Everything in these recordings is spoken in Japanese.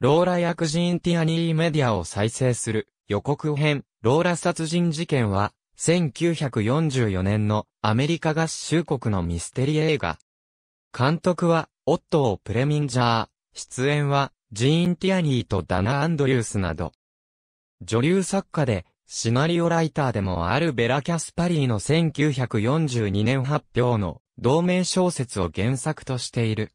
ローラ役人ティアニーメディアを再生する予告編、ローラ殺人事件は、1944年のアメリカ合衆国のミステリー映画。監督は、オットー・プレミンジャー。出演は、ジーン・ティアニーとダナ・アンドリュースなど。女流作家で、シナリオライターでもあるベラ・キャスパリーの1942年発表の同名小説を原作としている。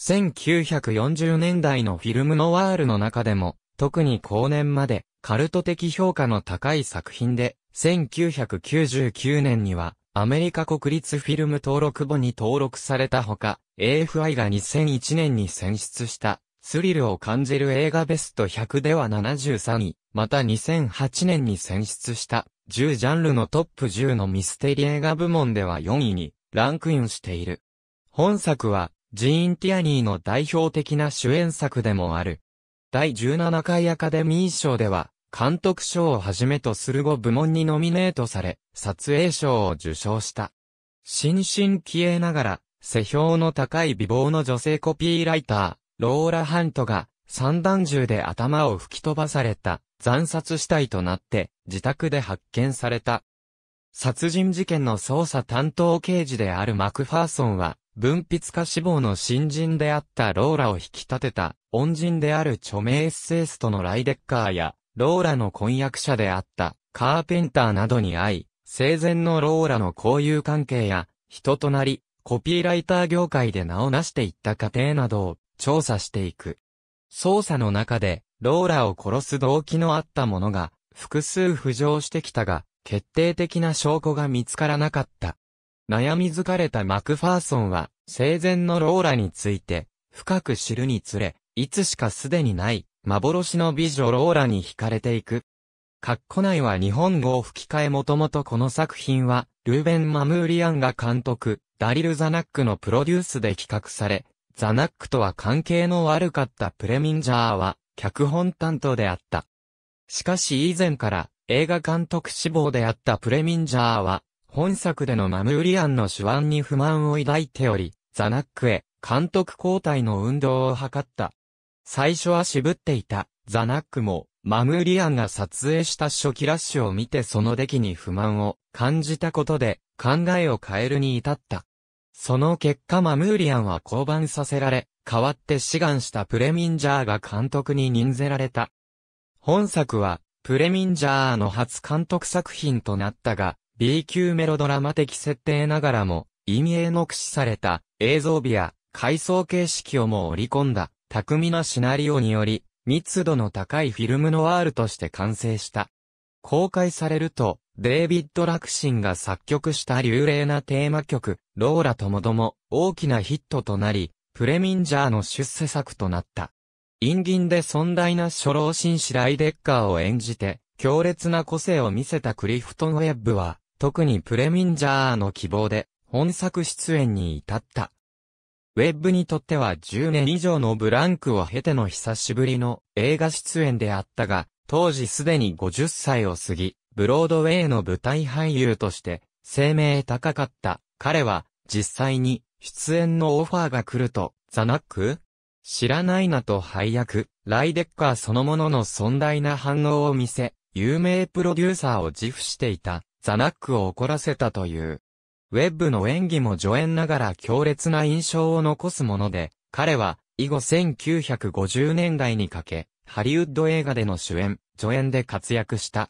1940年代のフィルムノワールの中でも、特に後年まで、カルト的評価の高い作品で、1999年には、アメリカ国立フィルム登録簿に登録されたほか、AFI が2001年に選出した、スリルを感じる映画ベスト100では73位、また2008年に選出した、10ジャンルのトップ10のミステリー映画部門では4位に、ランクインしている。本作は、ジーン・ティアニーの代表的な主演作でもある。第17回アカデミー賞では、監督賞をはじめとする5部門にノミネートされ、撮影賞を受賞した。新進気鋭ながら、世評の高い美貌の女性コピーライター、ローラ・ハントが、散弾銃で頭を吹き飛ばされた、残殺死体となって、自宅で発見された。殺人事件の捜査担当刑事であるマクファーソンは、文筆家志望の新人であったローラを引き立てた、恩人である著名エッセイストのライデッカーや、ローラの婚約者であった、カーペンターなどに会い、生前のローラの交友関係や、人となり、コピーライター業界で名を成していった過程などを調査していく。捜査の中で、ローラを殺す動機のあったものが、複数浮上してきたが、決定的な証拠が見つからなかった。悩み疲れたマクファーソンは、生前のローラについて、深く知るにつれ、いつしかすでにない、幻の美女ローラに惹かれていく。カッコ内は日本語を吹き替えもともとこの作品は、ルーベン・マムーリアンが監督、ダリル・ザナックのプロデュースで企画され、ザナックとは関係の悪かったプレミンジャーは、脚本担当であった。しかし以前から、映画監督志望であったプレミンジャーは、本作でのマムーリアンの手腕に不満を抱いており、ザナックへ監督交代の運動を図った。最初は渋っていた、ザナックも、マムーリアンが撮影した初期ラッシュを見てその出来に不満を感じたことで考えを変えるに至った。その結果マムーリアンは降板させられ、代わって志願したプレミンジャーが監督に任せられた。本作は、プレミンジャーの初監督作品となったが、B 級メロドラマ的設定ながらも、意味への駆使された映像美や階層形式をも織り込んだ巧みなシナリオにより、密度の高いフィルムノワールとして完成した。公開されると、デイビッド・ラクシンが作曲した流麗なテーマ曲、ローラともども、大きなヒットとなり、プレミンジャーの出世作となった。陰銀で尊大な初老紳士ライデッカーを演じて、強烈な個性を見せたクリフトン・ウェッブは、特にプレミンジャーの希望で、本作出演に至った。ウェブにとっては10年以上のブランクを経ての久しぶりの映画出演であったが、当時すでに50歳を過ぎ、ブロードウェイの舞台俳優として生命高かった彼は実際に出演のオファーが来ると、ザナック知らないなと配役、ライデッカーそのものの尊大な反応を見せ、有名プロデューサーを自負していた。ザナックを怒らせたという。ウェッブの演技も助演ながら強烈な印象を残すもので、彼は、以後1950年代にかけ、ハリウッド映画での主演、助演で活躍した。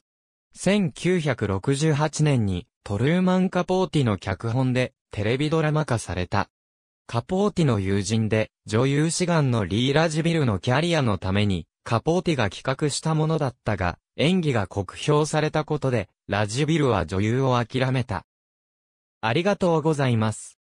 1968年に、トルーマン・カポーティの脚本で、テレビドラマ化された。カポーティの友人で、女優志願のリー・ラジビルのキャリアのために、カポーティが企画したものだったが、演技が酷評されたことで、ラジビルは女優を諦めた。ありがとうございます。